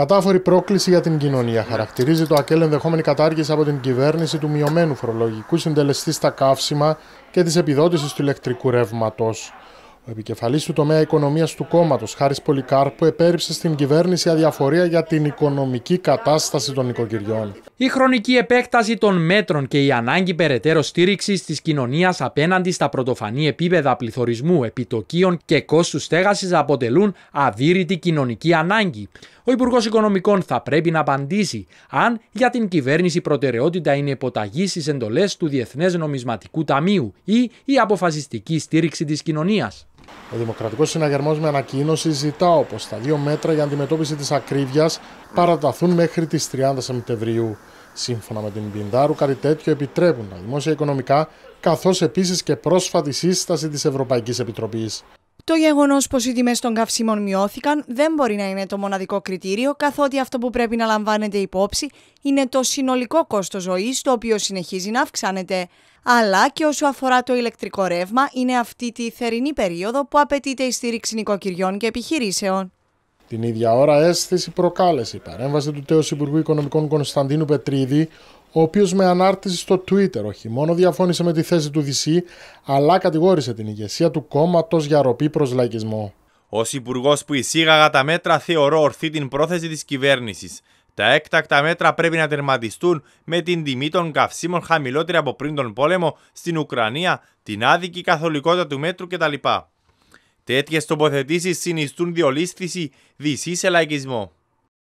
Κατάφορη πρόκληση για την κοινωνία χαρακτηρίζει το ΑΚΕΛ ενδεχόμενη κατάργηση από την κυβέρνηση του μειωμένου φορολογικού συντελεστή στα καύσιμα και της επιδότησης του ηλεκτρικού ρεύματος. Ο επικεφαλής του τομέα οικονομίας του κόμματος, Χάρης Πολυκάρπου, επέριψε στην κυβέρνηση αδιαφορία για την οικονομική κατάσταση των οικογυριών. Η χρονική επέκταση των μέτρων και η ανάγκη περαιτέρω στήριξης της κοινωνίας απέναντι στα πρωτοφανή επίπεδα πληθωρισμού, επιτοκίων και κόστους στέγασης αποτελούν αδύρυτη κοινωνική ανάγκη. Ο Υπουργός Οικονομικών θα πρέπει να απαντήσει αν για την κυβέρνηση προτεραιότητα είναι υποταγής στις εντολές του Διεθνές Νομισματικού Ταμείου ή η αποφασιστική στήριξη της κοινωνίας. Ο Δημοκρατικός Συναγερμός με ανακοίνωση ζητά όπως τα δύο μέτρα για αντιμετώπιση της ακρίβειας παραταθούν μέχρι τις 30 Σεπτεμβρίου. Σύμφωνα με την Πιντάρου, κάτι τέτοιο επιτρέπουν τα δημόσια οικονομικά, καθώς επίσης και πρόσφατη σύσταση της Ευρωπαϊκής Επιτροπής. Το γεγονός πως οι τιμές των καυσίμων μειώθηκαν δεν μπορεί να είναι το μοναδικό κριτήριο, καθότι αυτό που πρέπει να λαμβάνεται υπόψη είναι το συνολικό κόστος ζωής, το οποίο συνεχίζει να αυξάνεται. Αλλά και όσο αφορά το ηλεκτρικό ρεύμα, είναι αυτή τη θερινή περίοδο που απαιτείται η στήριξη νοικοκυριών και επιχειρήσεων. Την ίδια ώρα, αίσθηση προκάλεσε η παρέμβαση του τέο Υπουργού Οικονομικών Κωνσταντίνου Πετρίδη, ο οποίος με ανάρτηση στο Twitter όχι μόνο διαφώνησε με τη θέση του Δυσί, αλλά κατηγόρησε την ηγεσία του κόμματος για ροπή προς λαϊκισμό. Ως υπουργός που εισήγαγα τα μέτρα, θεωρώ ορθή την πρόθεση της κυβέρνησης. Τα έκτακτα μέτρα πρέπει να τερματιστούν με την τιμή των καυσίμων χαμηλότερη από πριν τον πόλεμο στην Ουκρανία, την άδικη καθολικότητα του μέτρου κτλ. Τέτοιες τοποθετήσεις συνιστούν διολίσθηση δυσί σε λαϊκισμό.